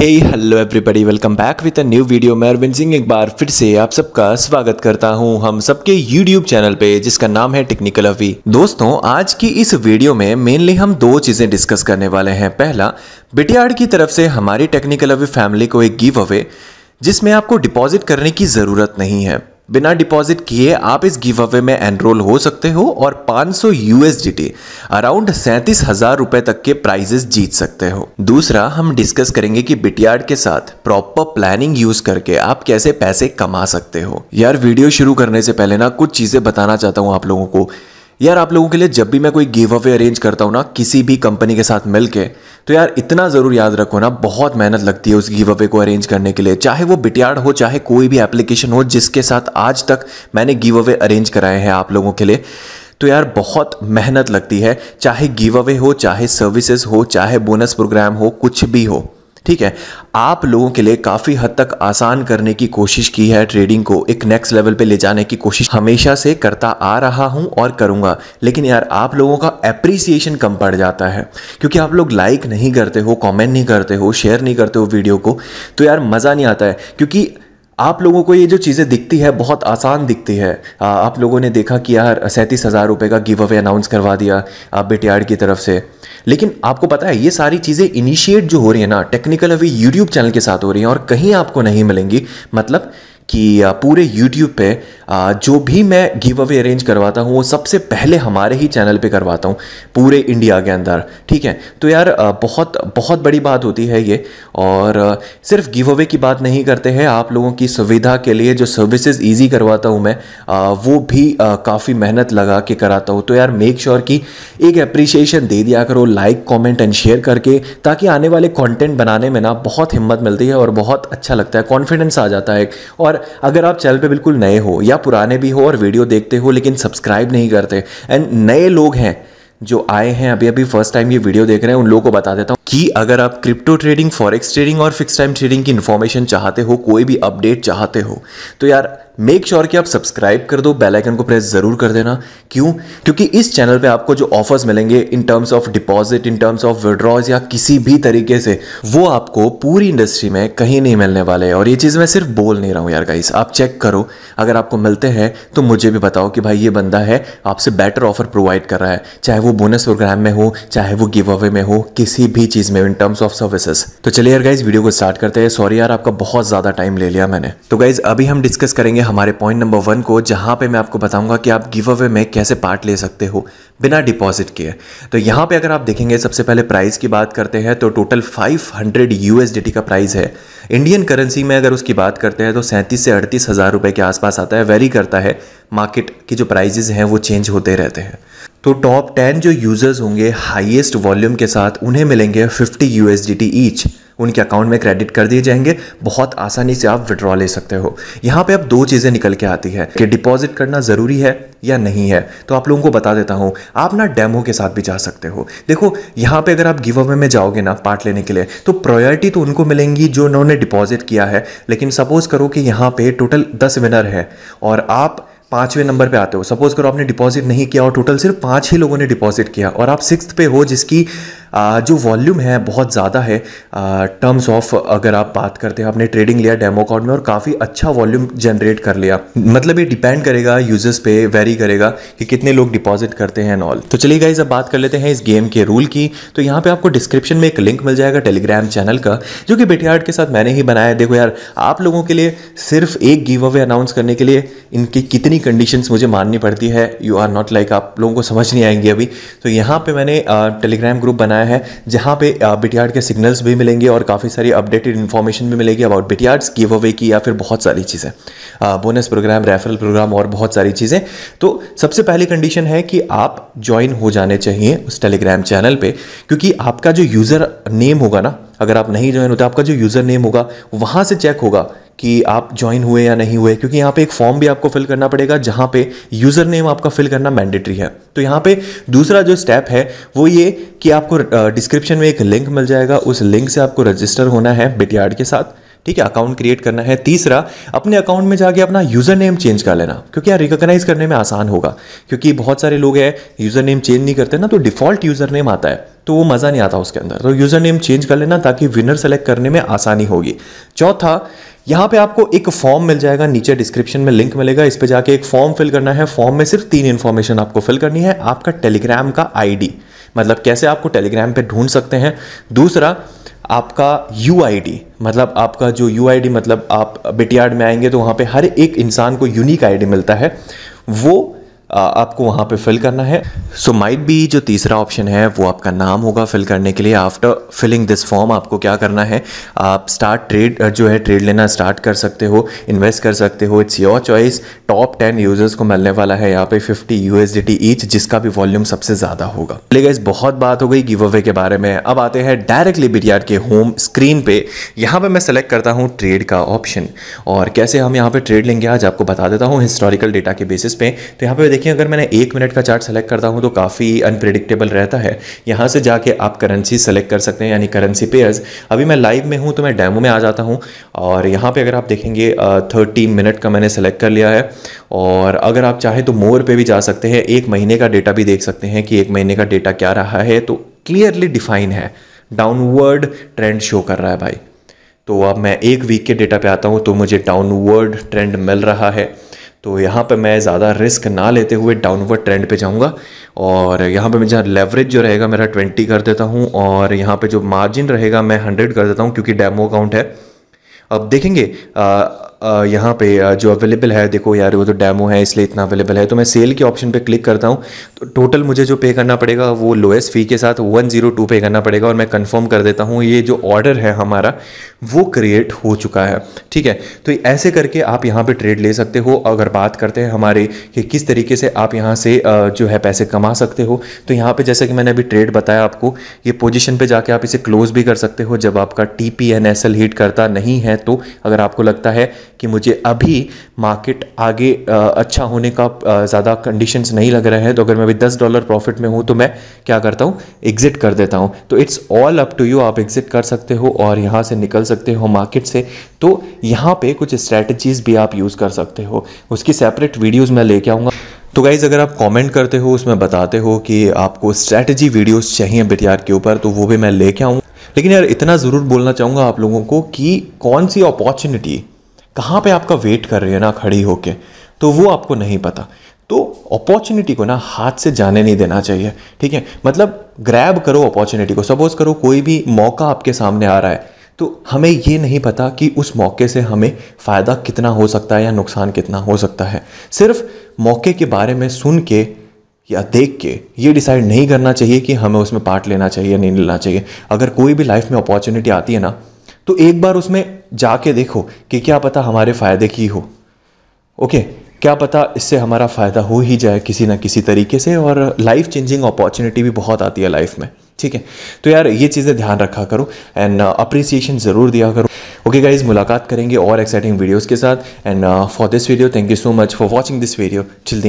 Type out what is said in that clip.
hey hello everybody welcome back with a new video मैं अरविंद सिंह एक बार फिर से आप सबका स्वागत करता हूं हम सबके यूट्यूब चैनल पे जिसका नाम है टेक्निकल अवी दोस्तों आज की इस वीडियो में मेनली हम दो चीजें डिस्कस करने वाले हैं पहला बिटियाड़ की तरफ से हमारी टेक्निकल अवी फैमिली को एक गिव अवे जिसमें आपको डिपॉजिट करने की जरूरत नहीं है बिना डिपॉजिट किए आप इस गिव अवे में एनरोल हो सकते हो और 500 सौ यूएसडीटी अराउंड सैंतीस हजार रुपए तक के प्राइजेस जीत सकते हो दूसरा हम डिस्कस करेंगे कि बिटियार्ड के साथ प्रॉपर प्लानिंग यूज करके आप कैसे पैसे कमा सकते हो यार वीडियो शुरू करने से पहले ना कुछ चीजें बताना चाहता हूँ आप लोगों को यार आप लोगों के लिए जब भी मैं कोई गिव अवे अरेंज करता हूँ ना किसी भी कंपनी के साथ मिल के तो यार इतना ज़रूर याद रखो ना बहुत मेहनत लगती है उस गिव अवे को अरेंज करने के लिए चाहे वो बिटियाड हो चाहे कोई भी एप्लीकेशन हो जिसके साथ आज तक मैंने गिव अवे अरेंज कराए हैं आप लोगों के लिए तो यार बहुत मेहनत लगती है चाहे गिव अवे हो चाहे सर्विसेज हो चाहे बोनस प्रोग्राम हो कुछ भी हो ठीक है आप लोगों के लिए काफ़ी हद तक आसान करने की कोशिश की है ट्रेडिंग को एक नेक्स्ट लेवल पे ले जाने की कोशिश हमेशा से करता आ रहा हूं और करूंगा लेकिन यार आप लोगों का एप्रिसिएशन कम पड़ जाता है क्योंकि आप लोग लाइक नहीं करते हो कमेंट नहीं करते हो शेयर नहीं करते हो वीडियो को तो यार मज़ा नहीं आता है क्योंकि आप लोगों को ये जो चीज़ें दिखती है बहुत आसान दिखती है आ, आप लोगों ने देखा कि यार सैंतीस हज़ार रुपये का गिव अवे अनाउंस करवा दिया आप बेटियाड़ की तरफ से लेकिन आपको पता है ये सारी चीज़ें इनिशिएट जो हो रही है ना टेक्निकल अभी यूट्यूब चैनल के साथ हो रही हैं और कहीं आपको नहीं मिलेंगी मतलब कि पूरे यूट्यूब पे जो भी मैं गिव अवे अरेंज करवाता हूँ वो सबसे पहले हमारे ही चैनल पे करवाता हूँ पूरे इंडिया के अंदर ठीक है तो यार बहुत बहुत बड़ी बात होती है ये और सिर्फ गिव अवे की बात नहीं करते हैं आप लोगों की सुविधा के लिए जो सर्विसेज ईजी करवाता हूँ मैं वो भी काफ़ी मेहनत लगा के कराता हूँ तो यार मेक श्योर sure कि एक अप्रिसिएशन दे दिया करो लाइक कॉमेंट एंड शेयर करके ताकि आने वाले कॉन्टेंट बनाने में ना बहुत हिम्मत मिलती है और बहुत अच्छा लगता है कॉन्फिडेंस आ जाता है और अगर आप चैनल पे बिल्कुल नए हो या पुराने भी हो और वीडियो देखते हो लेकिन सब्सक्राइब नहीं करते एंड नए लोग हैं जो आए हैं अभी अभी फर्स्ट टाइम ये वीडियो देख रहे हैं उन लोगों को बता देता हूँ कि अगर आप क्रिप्टो ट्रेडिंग फॉरेक्स ट्रेडिंग और फिक्स टाइम ट्रेडिंग की इन्फॉर्मेशन चाहते हो कोई भी अपडेट चाहते हो तो यार मेक श्योर sure कि आप सब्सक्राइब कर दो बेल आइकन को प्रेस जरूर कर देना क्यों क्योंकि इस चैनल पे आपको जो ऑफर्स मिलेंगे in terms of deposit in terms of withdraws या किसी भी तरीके से वो आपको पूरी इंडस्ट्री में कहीं नहीं मिलने वाले और ये चीज़ मैं सिर्फ बोल नहीं रहा हूँ यार गाइस आप चेक करो अगर आपको मिलते हैं तो मुझे भी बताओ कि भाई ये बंदा है आपसे बेटर ऑफर प्रोवाइड कर रहा है चाहे वो बोनस प्रोग्राम में हो चाहे वो गिव अवे में हो किसी भी चीज़ में इन टर्म्स ऑफ सर्विसेज तो चलिए यार गाइज वीडियो को स्टार्ट करते हैं सॉरी यार आपका बहुत ज़्यादा टाइम ले लिया मैंने तो गाइज अभी हम डिस्कस करेंगे हमारे पॉइंट नंबर वन को जहाँ पे मैं आपको बताऊंगा कि आप गिव अवे में कैसे पार्ट ले सकते हो बिना डिपॉजिट के तो यहाँ पे अगर आप देखेंगे सबसे पहले प्राइस की बात करते हैं तो टोटल 500 हंड्रेड यूएसडीटी का प्राइस है इंडियन करेंसी में अगर उसकी बात करते हैं तो सैंतीस से अड़तीस हज़ार रुपये के आसपास आता है वेरी करता है मार्केट की जो प्राइजेज हैं वो चेंज होते रहते हैं तो टॉप टेन जो यूज़र्स होंगे हाइएस्ट वॉल्यूम के साथ उन्हें मिलेंगे फिफ्टी यू ईच उनके अकाउंट में क्रेडिट कर दिए जाएंगे बहुत आसानी से आप विड्रॉ ले सकते हो यहाँ पे अब दो चीज़ें निकल के आती है कि डिपॉजिट करना ज़रूरी है या नहीं है तो आप लोगों को बता देता हूँ आप ना डेमो के साथ भी जा सकते हो देखो यहाँ पे अगर आप गिव अवे में जाओगे ना पार्ट लेने के लिए तो प्रायोरिटी तो उनको मिलेंगी जो उन्होंने डिपॉजिट किया है लेकिन सपोज करो कि यहाँ पे टोटल दस विनर है और आप पाँचवें नंबर पे आते हो सपोज करो आपने डिपॉजिट नहीं किया और टोटल सिर्फ पाँच ही लोगों ने डिपॉजिट किया और आप सिक्स पे हो जिसकी जो वॉल्यूम है बहुत ज़्यादा है टर्म्स ऑफ अगर आप बात करते हैं आपने ट्रेडिंग लिया डेमो अकाउंट में और काफ़ी अच्छा वॉल्यूम जनरेट कर लिया मतलब ये डिपेंड करेगा यूजर्स पे वेरी करेगा कि कितने लोग डिपॉजिट करते हैं एंड ऑल तो चलिए गाइज अब बात कर लेते हैं इस गेम के रूल की तो यहाँ पे आपको डिस्क्रिप्शन में एक लिंक मिल जाएगा टेलीग्राम चैनल का जो कि बेटियार्ड के साथ मैंने ही बनाया देखो यार आप लोगों के लिए सिर्फ एक गिव अवे अनाउंस करने के लिए इनकी कितनी कंडीशंस मुझे माननी पड़ती है यू आर नॉट लाइक आप लोगों को समझ नहीं आएंगी अभी तो यहाँ पर मैंने टेलीग्राम ग्रुप बनाया बनाया है जहाँ पे बिटियार्ड के सिग्नल्स भी मिलेंगे और काफ़ी सारी अपडेटेड इन्फॉर्मेशन भी मिलेगी अबाउट बिटियार्ड्स गिव अवे की या फिर बहुत सारी चीज़ें बोनस प्रोग्राम रेफरल प्रोग्राम और बहुत सारी चीज़ें तो सबसे पहली कंडीशन है कि आप ज्वाइन हो जाने चाहिए उस टेलीग्राम चैनल पर क्योंकि आपका जो यूज़र नेम होगा ना अगर आप नहीं ज्वाइन होते तो आपका जो यूज़र नेम होगा वहाँ से चेक होगा कि आप ज्वाइन हुए या नहीं हुए क्योंकि यहाँ पे एक फॉर्म भी आपको फिल करना पड़ेगा जहाँ पे यूज़र नेम आपका फिल करना मैंडेटरी है तो यहाँ पे दूसरा जो स्टेप है वो ये कि आपको डिस्क्रिप्शन में एक लिंक मिल जाएगा उस लिंक से आपको रजिस्टर होना है बिटियार्ड के साथ ठीक है अकाउंट क्रिएट करना है तीसरा अपने अकाउंट में जाके अपना यूज़र नेम चेंज कर लेना क्योंकि यहाँ रिकॉग्नाइज करने में आसान होगा क्योंकि बहुत सारे लोग हैं यूज़र नेम चेंज नहीं करते ना तो डिफ़ॉल्ट यूज़र नेम आता है तो वो मज़ा नहीं आता उसके अंदर तो यूज़र नेम चेंज कर लेना ताकि विनर सेलेक्ट करने में आसानी होगी चौथा यहाँ पे आपको एक फॉर्म मिल जाएगा नीचे डिस्क्रिप्शन में लिंक मिलेगा इस पर जाके एक फॉर्म फिल करना है फॉर्म में सिर्फ तीन इन्फॉर्मेशन आपको फिल करनी है आपका टेलीग्राम का आईडी मतलब कैसे आपको टेलीग्राम पे ढूंढ सकते हैं दूसरा आपका यू मतलब आपका जो यू मतलब आप बिटियाड में आएंगे तो वहाँ पे हर एक इंसान को यूनिक आईडी मिलता है वो आपको वहाँ पे फिल करना है सो माइट बी जो तीसरा ऑप्शन है वो आपका नाम होगा फिल करने के लिए आफ्टर फिलिंग दिस फॉर्म आपको क्या करना है आप स्टार्ट ट्रेड जो है ट्रेड लेना स्टार्ट कर सकते हो इन्वेस्ट कर सकते हो it's your choice top ten users को मिलने वाला है यहाँ पे फिफ्टी यू एस ईच जिसका भी वॉल्यूम सबसे ज़्यादा होगा लेकिन बहुत बात हो गई गिव अवे के बारे में अब आते हैं डायरेक्टली बिटियार के होम स्क्रीन पे यहाँ पे मैं सेलेक्ट करता हूँ ट्रेड का ऑप्शन और कैसे हम यहाँ पे ट्रेड लेंगे आज आपको बता देता हूँ हिस्टोरिकल डेटा के बेसिस पे तो यहाँ पे देखिए अगर मैंने एक मिनट का चार्ट सेलेक्ट करता हूँ तो काफ़ी अनप्रिडिक्टेबल रहता है यहाँ से जाके आप करेंसी सेलेक्ट कर सकते हैं यानी करेंसी पेयर्स अभी मैं लाइव में हूँ तो मैं डेमो में आ जाता हूँ और यहाँ पर अगर आप देखेंगे थर्टी मिनट का मैंने सेलेक्ट कर लिया है और अगर आप चाहें तो मोर पर भी जा सकते हैं एक महीने का डेटा भी देख सकते हैं कि एक महीने का डेटा क्या रहा है तो क्लियरली डिफाइन है डाउनवर्ड ट्रेंड शो कर रहा है भाई तो अब मैं एक वीक के डेटा पे आता हूँ तो मुझे डाउनवर्ड ट्रेंड मिल रहा है तो यहाँ पे मैं ज़्यादा रिस्क ना लेते हुए डाउनवर्ड ट्रेंड पे जाऊँगा और यहाँ पे मैं जहाँ लेवरेज जो रहेगा मेरा ट्वेंटी कर देता हूँ और यहाँ पे जो मार्जिन रहेगा मैं हंड्रेड कर देता हूँ क्योंकि डेमो अकाउंट है अब देखेंगे यहाँ पे जो अवेलेबल है देखो यार वो तो डैमो है इसलिए इतना अवेलेबल है तो मैं सेल के ऑप्शन पे क्लिक करता हूँ तो टोटल मुझे जो पे करना पड़ेगा वो लोएस्ट फ़ी के साथ वन जीरो टू पे करना पड़ेगा और मैं कंफर्म कर देता हूँ ये जो ऑर्डर है हमारा वो क्रिएट हो चुका है ठीक है तो ऐसे करके आप यहाँ पर ट्रेड ले सकते हो अगर बात करते हैं हमारे कि किस तरीके से आप यहाँ से जो है पैसे कमा सकते हो तो यहाँ पर जैसे कि मैंने अभी ट्रेड बताया आपको ये पोजिशन पर जाके आप इसे क्लोज भी कर सकते हो जब आपका T P and S L hit करता नहीं है तो अगर आपको लगता है कि मुझे अभी मार्केट आगे अच्छा होने का ज़्यादा कंडीशंस नहीं लग रहे हैं तो अगर मैं अभी दस डॉलर प्रॉफिट में हूँ तो मैं क्या करता हूँ एग्जिट कर देता हूँ तो it's all up to you आप एग्जिट कर सकते हो और यहाँ से निकल सकते हो मार्केट से तो यहाँ पे कुछ स्ट्रैटेजीज़ भी आप यूज़ कर सकते हो उसकी सेपरेट वीडियोज़ मैं लेके आऊँगा तो गाइज़ अगर आप कमेंट करते हो उसमें बताते हो कि आपको स्ट्रैटेजी वीडियोस चाहिए बिटियार के ऊपर तो वो भी मैं लेके आऊँ लेकिन यार इतना ज़रूर बोलना चाहूँगा आप लोगों को कि कौन सी अपॉर्चुनिटी कहाँ पे आपका वेट कर रही है ना खड़ी होके तो वो आपको नहीं पता तो अपॉर्चुनिटी को ना हाथ से जाने नहीं देना चाहिए ठीक है मतलब ग्रैब करो अपॉर्चुनिटी को सपोज करो कोई भी मौका आपके सामने आ रहा है तो हमें ये नहीं पता कि उस मौके से हमें फ़ायदा कितना हो सकता है या नुकसान कितना हो सकता है सिर्फ मौके के बारे में सुन के या देख के ये डिसाइड नहीं करना चाहिए कि हमें उसमें पार्ट लेना चाहिए या नहीं लेना चाहिए अगर कोई भी लाइफ में अपॉर्चुनिटी आती है ना तो एक बार उसमें जाके देखो कि क्या पता हमारे फ़ायदे की हो ओके क्या पता इससे हमारा फ़ायदा हो ही जाए किसी ना किसी तरीके से और लाइफ चेंजिंग अपॉर्चुनिटी भी बहुत आती है लाइफ में ठीक है तो यार ये चीज़ें ध्यान रखा करो एंड अप्रिसिएशन ज़रूर दिया करो ओके गाइज मुलाकात करेंगे और एक्साइटिंग वीडियोज़ के साथ and for this video thank you so much for watching this video chill